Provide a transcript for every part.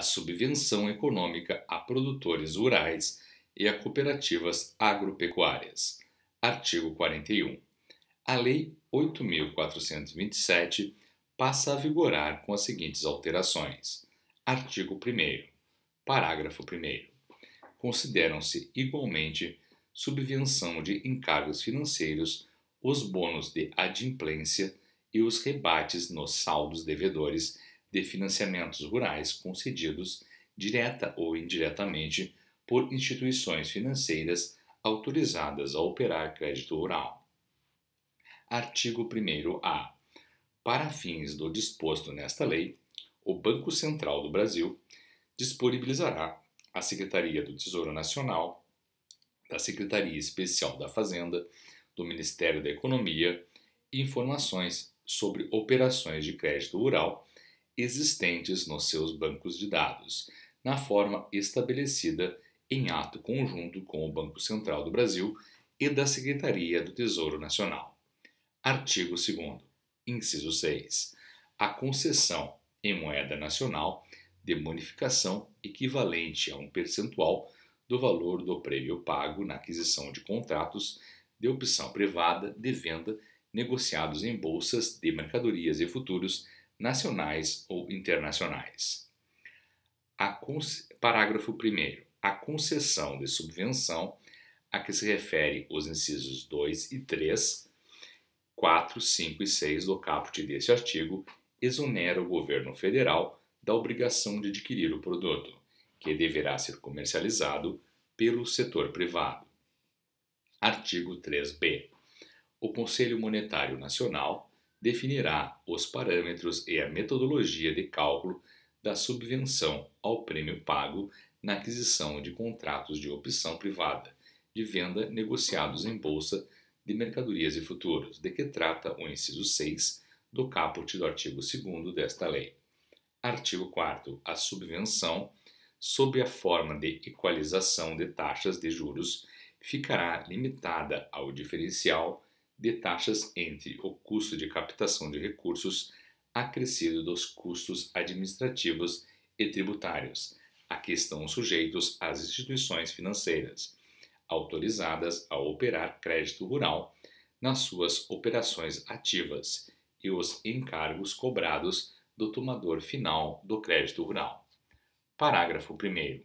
a subvenção econômica a produtores rurais e a cooperativas agropecuárias. Artigo 41. A Lei 8.427 passa a vigorar com as seguintes alterações. Artigo 1. Parágrafo 1. Consideram-se igualmente subvenção de encargos financeiros os bônus de adimplência e os rebates nos saldos devedores de financiamentos rurais concedidos direta ou indiretamente por instituições financeiras autorizadas a operar crédito rural. Artigo 1a. Para fins do disposto nesta lei, o Banco Central do Brasil disponibilizará à Secretaria do Tesouro Nacional, da Secretaria Especial da Fazenda, do Ministério da Economia, informações sobre operações de crédito rural existentes nos seus bancos de dados, na forma estabelecida em ato conjunto com o Banco Central do Brasil e da Secretaria do Tesouro Nacional. Artigo 2. Inciso 6. A concessão em moeda nacional de bonificação equivalente a um percentual do valor do prêmio pago na aquisição de contratos de opção privada de venda negociados em bolsas de mercadorias e futuros nacionais ou internacionais. parágrafo 1. A concessão de subvenção a que se refere os incisos 2 e 3, 4, 5 e 6 do caput deste artigo exonera o governo federal da obrigação de adquirir o produto, que deverá ser comercializado pelo setor privado. Artigo 3b. O Conselho Monetário Nacional definirá os parâmetros e a metodologia de cálculo da subvenção ao prêmio pago na aquisição de contratos de opção privada de venda negociados em bolsa de mercadorias e futuros, de que trata o inciso 6 do caput do artigo 2 desta lei. Artigo 4 A subvenção, sob a forma de equalização de taxas de juros, ficará limitada ao diferencial de taxas entre o custo de captação de recursos acrescido dos custos administrativos e tributários, a que estão sujeitos as instituições financeiras autorizadas a operar crédito rural nas suas operações ativas e os encargos cobrados do tomador final do crédito rural. Parágrafo 1.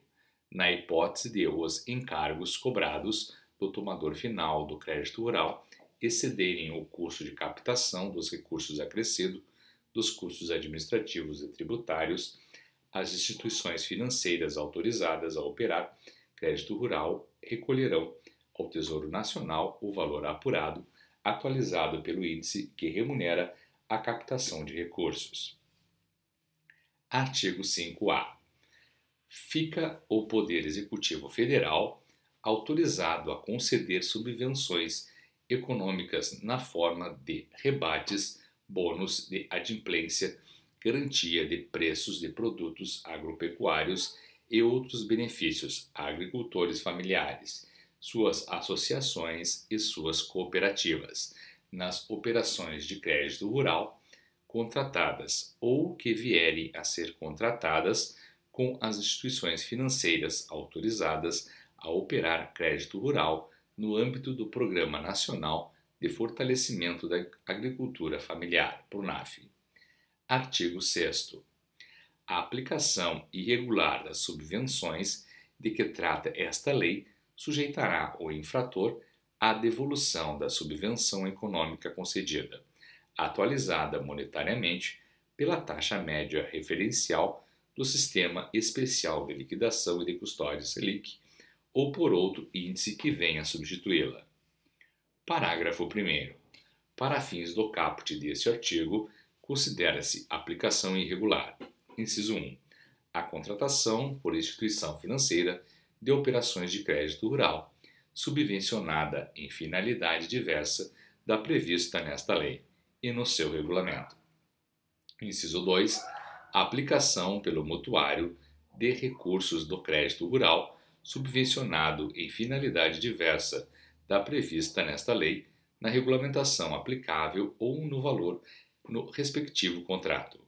Na hipótese de os encargos cobrados do tomador final do crédito rural excederem o curso de captação dos recursos acrescido dos custos administrativos e tributários as instituições financeiras autorizadas a operar crédito rural recolherão ao Tesouro Nacional o valor apurado, atualizado pelo índice que remunera a captação de recursos. Artigo 5A. Fica o Poder Executivo Federal autorizado a conceder subvenções econômicas na forma de rebates, bônus de adimplência, garantia de preços de produtos agropecuários e outros benefícios a agricultores familiares, suas associações e suas cooperativas, nas operações de crédito rural contratadas ou que vierem a ser contratadas com as instituições financeiras autorizadas a operar crédito rural no âmbito do Programa Nacional de Fortalecimento da Agricultura Familiar, PRONAF. Artigo 6. A aplicação irregular das subvenções de que trata esta lei sujeitará o infrator à devolução da subvenção econômica concedida, atualizada monetariamente pela taxa média referencial do Sistema Especial de Liquidação e de Custódia Selic ou por outro índice que venha a substituí-la. Parágrafo 1. Para fins do caput deste artigo, considera-se aplicação irregular. Inciso 1. A contratação por instituição financeira de operações de crédito rural, subvencionada em finalidade diversa da prevista nesta lei e no seu regulamento. Inciso 2. A aplicação pelo mutuário de recursos do crédito rural subvencionado em finalidade diversa da prevista nesta lei, na regulamentação aplicável ou no valor no respectivo contrato.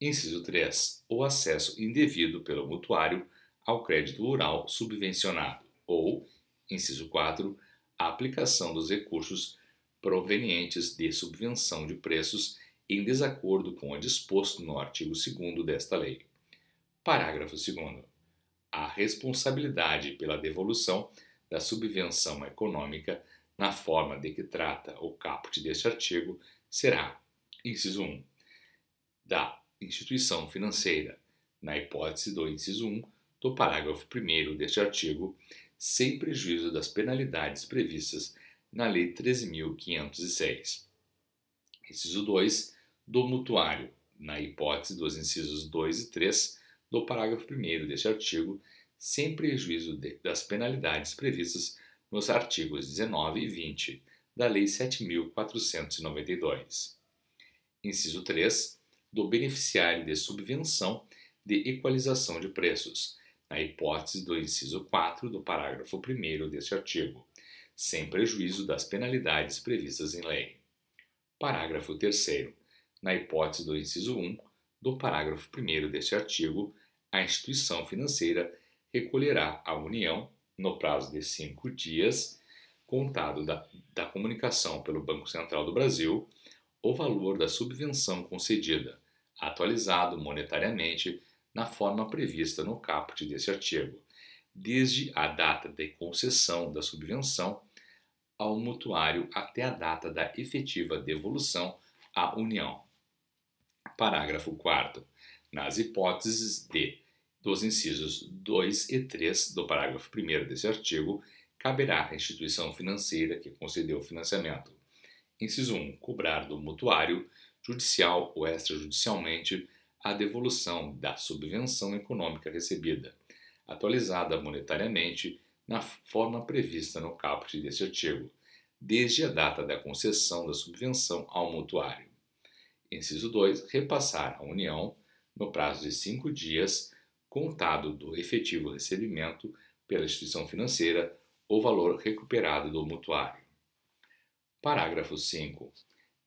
Inciso 3. O acesso indevido pelo mutuário ao crédito rural subvencionado ou, inciso 4, a aplicação dos recursos provenientes de subvenção de preços em desacordo com o disposto no artigo 2 desta lei. Parágrafo 2 a responsabilidade pela devolução da subvenção econômica na forma de que trata o caput deste artigo será, inciso 1, da instituição financeira, na hipótese do inciso 1 do parágrafo 1 deste artigo, sem prejuízo das penalidades previstas na Lei 13.506. Inciso 2, do mutuário, na hipótese dos incisos 2 e 3 do parágrafo 1 deste artigo, sem prejuízo de, das penalidades previstas nos artigos 19 e 20 da Lei 7.492. Inciso 3. Do beneficiário de subvenção de equalização de preços, na hipótese do inciso 4 do parágrafo 1 deste artigo, sem prejuízo das penalidades previstas em lei. Parágrafo 3. Na hipótese do inciso 1, do parágrafo 1 deste artigo, a instituição financeira recolherá à União, no prazo de cinco dias, contado da, da comunicação pelo Banco Central do Brasil, o valor da subvenção concedida, atualizado monetariamente na forma prevista no caput deste artigo, desde a data de concessão da subvenção ao mutuário até a data da efetiva devolução à União. Parágrafo 4. Nas hipóteses de dos incisos 2 e 3 do parágrafo 1 desse artigo, caberá à instituição financeira que concedeu o financiamento. Inciso 1. Cobrar do mutuário, judicial ou extrajudicialmente, a devolução da subvenção econômica recebida, atualizada monetariamente na forma prevista no caput deste artigo, desde a data da concessão da subvenção ao mutuário. Inciso 2. Repassar à União, no prazo de cinco dias, contado do efetivo recebimento pela instituição financeira, o valor recuperado do mutuário. Parágrafo 5.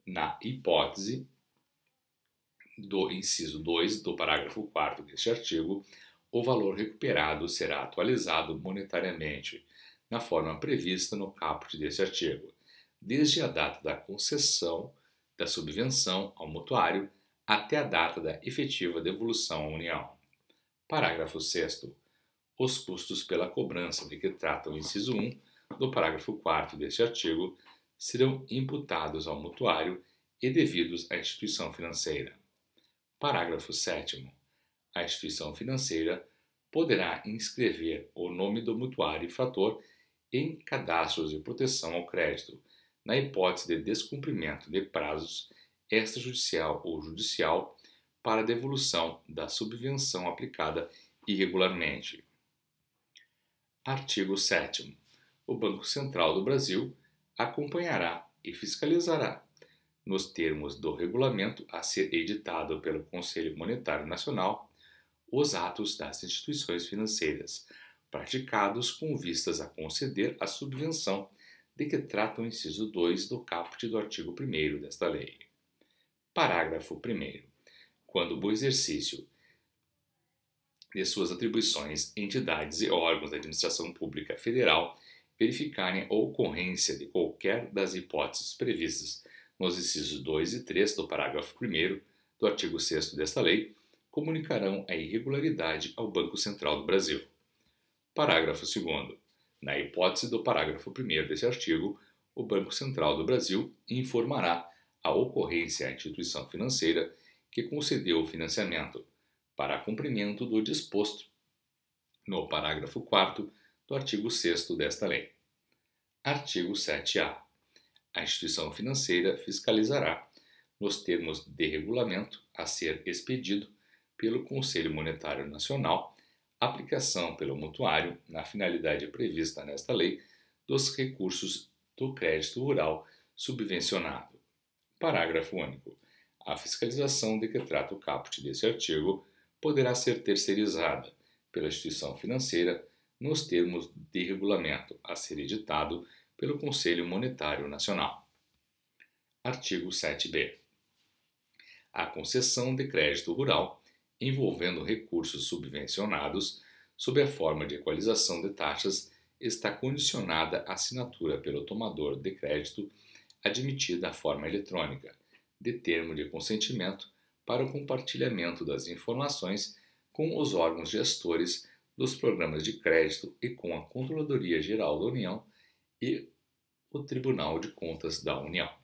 Na hipótese do inciso 2 do parágrafo 4 deste artigo, o valor recuperado será atualizado monetariamente, na forma prevista no caput deste artigo, desde a data da concessão da subvenção ao mutuário até a data da efetiva devolução à União. Parágrafo 6. Os custos pela cobrança de que trata o inciso 1 do parágrafo 4 deste artigo serão imputados ao mutuário e devidos à instituição financeira. Parágrafo 7. A instituição financeira poderá inscrever o nome do mutuário e fator em cadastros de proteção ao crédito na hipótese de descumprimento de prazos extrajudicial ou judicial para devolução da subvenção aplicada irregularmente. Artigo 7. O Banco Central do Brasil acompanhará e fiscalizará, nos termos do regulamento a ser editado pelo Conselho Monetário Nacional, os atos das instituições financeiras praticados com vistas a conceder a subvenção de que trata o inciso 2 do caput do artigo 1 desta lei. Parágrafo 1. Quando o exercício de suas atribuições, entidades e órgãos da administração pública federal verificarem a ocorrência de qualquer das hipóteses previstas nos incisos 2 e 3 do parágrafo 1 do artigo 6 desta lei, comunicarão a irregularidade ao Banco Central do Brasil. Parágrafo 2. Na hipótese do parágrafo 1 desse artigo, o Banco Central do Brasil informará a ocorrência à instituição financeira que concedeu o financiamento, para cumprimento do disposto no parágrafo 4 do artigo 6 desta lei. Artigo 7-A. A instituição financeira fiscalizará, nos termos de regulamento a ser expedido pelo Conselho Monetário Nacional, aplicação pelo mutuário, na finalidade prevista nesta lei, dos recursos do crédito rural subvencionado. Parágrafo único. A fiscalização de que trata o caput deste artigo poderá ser terceirizada pela instituição financeira nos termos de regulamento a ser editado pelo Conselho Monetário Nacional. Artigo 7b. A concessão de crédito rural envolvendo recursos subvencionados sob a forma de equalização de taxas está condicionada à assinatura pelo tomador de crédito admitida à forma eletrônica de termo de consentimento para o compartilhamento das informações com os órgãos gestores dos programas de crédito e com a Controladoria Geral da União e o Tribunal de Contas da União.